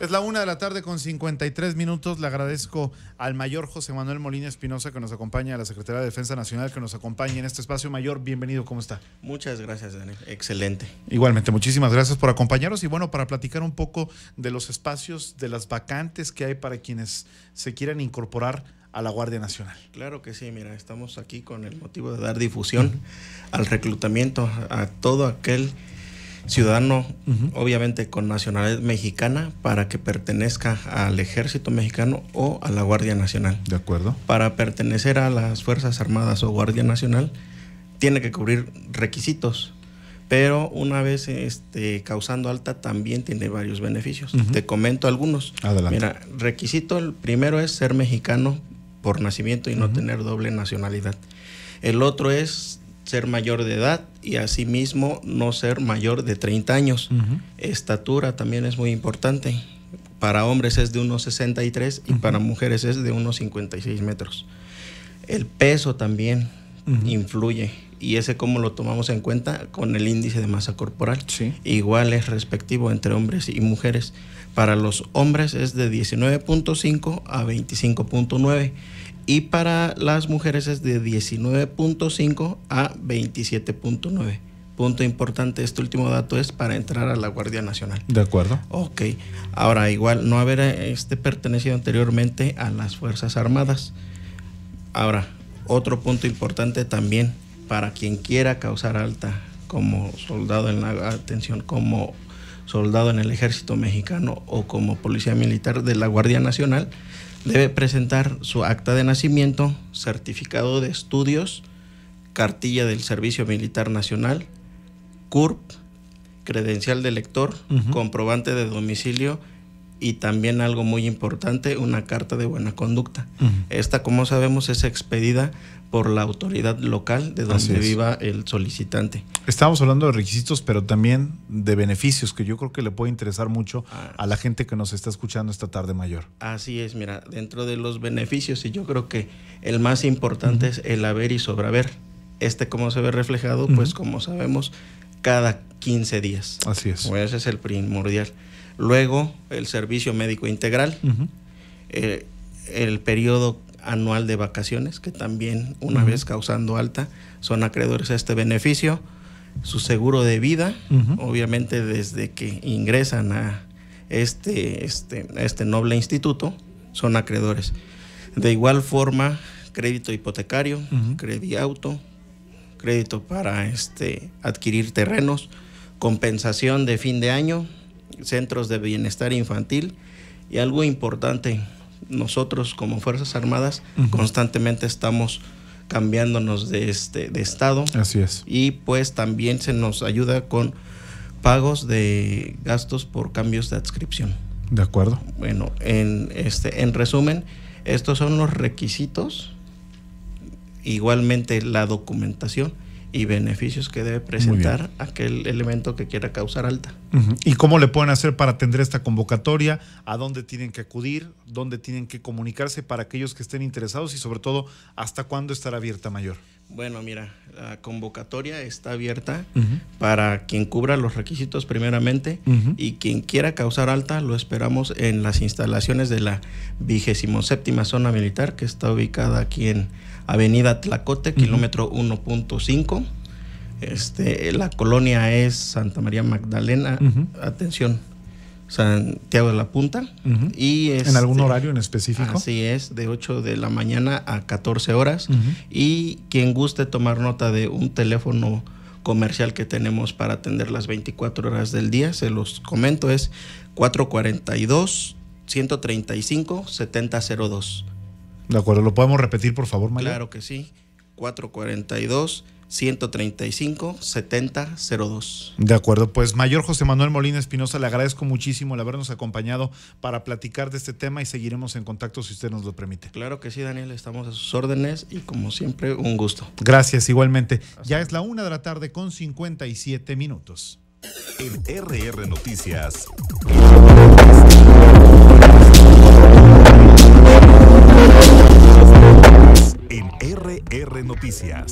Es la una de la tarde con 53 minutos. Le agradezco al mayor José Manuel Molina Espinosa que nos acompaña, a la Secretaría de Defensa Nacional que nos acompaña en este espacio. Mayor, bienvenido, ¿cómo está? Muchas gracias, Daniel. Excelente. Igualmente, muchísimas gracias por acompañarnos y bueno, para platicar un poco de los espacios, de las vacantes que hay para quienes se quieran incorporar a la Guardia Nacional. Claro que sí, mira, estamos aquí con el motivo de dar difusión al reclutamiento a todo aquel ciudadano, obviamente con nacionalidad mexicana, para que pertenezca al ejército mexicano o a la Guardia Nacional. De acuerdo. Para pertenecer a las Fuerzas Armadas o Guardia Nacional, tiene que cubrir requisitos. Pero una vez este, causando alta también tiene varios beneficios. Te comento algunos. Adelante. Mira, requisito, el primero es ser mexicano por nacimiento y no tener doble nacionalidad. El otro es ser mayor de edad y asimismo no ser mayor de 30 años. Estatura también es muy importante. Para hombres es de unos 1,63 y para mujeres es de unos 56 metros. El peso también influye y ese cómo lo tomamos en cuenta con el índice de masa corporal. Sí. Igual es respectivo entre hombres y mujeres. Para los hombres es de 19.5 a 25.9 y para las mujeres es de 19.5 a 27.9. Punto importante, este último dato es para entrar a la Guardia Nacional. De acuerdo. Ok. Ahora, igual, no haber eh, este pertenecido anteriormente a las Fuerzas Armadas. Ahora, otro punto importante también para quien quiera causar alta como soldado en la atención, como soldado en el ejército mexicano o como policía militar de la Guardia Nacional, Debe presentar su acta de nacimiento, certificado de estudios, cartilla del Servicio Militar Nacional, CURP, credencial de lector, comprobante de domicilio y también algo muy importante, una carta de buena conducta. Esta, como sabemos, es expedida por la autoridad local de donde viva el solicitante. Estamos hablando de requisitos, pero también de beneficios, que yo creo que le puede interesar mucho ah, a la gente que nos está escuchando esta tarde mayor. Así es, mira, dentro de los beneficios, y yo creo que el más importante es el haber y sobrehaber. Este, como se ve reflejado, pues como sabemos, cada 15 días. Así es. Pues, ese es el primordial. Luego, el servicio médico integral, eh, el periodo anual de vacaciones, que también una vez causando alta, son acreedores a este beneficio, su seguro de vida, obviamente desde que ingresan a este, este, este noble instituto, son acreedores. De igual forma, crédito hipotecario, crédito auto, crédito para este, adquirir terrenos, compensación de fin de año, centros de bienestar infantil y algo importante, nosotros como Fuerzas Armadas constantemente estamos cambiándonos de, este, de estado. Así es. Y pues también se nos ayuda con pagos de gastos por cambios de adscripción. De acuerdo. Bueno, en, este, en resumen, estos son los requisitos, igualmente la documentación y beneficios que debe presentar aquel elemento que quiera causar alta. ¿Y cómo le pueden hacer para atender esta convocatoria? ¿A dónde tienen que acudir? ¿Dónde tienen que comunicarse para aquellos que estén interesados? Y sobre todo, ¿hasta cuándo estará abierta mayor? Bueno, mira, la convocatoria está abierta para quien cubra los requisitos primeramente y quien quiera causar alta lo esperamos en las instalaciones de la 27 zona militar que está ubicada aquí en Avenida Tlacote, kilómetro 1.5 este, la colonia es Santa María Magdalena, atención, Santiago de la Punta. y ¿En este, algún horario en específico? Así es, de 8 de la mañana a 14 horas. Y quien guste tomar nota de un teléfono comercial que tenemos para atender las 24 horas del día, se los comento, es 442 135 7002. De acuerdo, ¿lo podemos repetir por favor, María? Claro que sí, 442 135 7002. De acuerdo, pues Mayor José Manuel Molina Espinosa, le agradezco muchísimo el habernos acompañado para platicar de este tema y seguiremos en contacto si usted nos lo permite. Claro que sí, Daniel, estamos a sus órdenes y como siempre, un gusto. Gracias, igualmente. Ya es la una de la tarde con 57 minutos. En RR Noticias. En RR Noticias.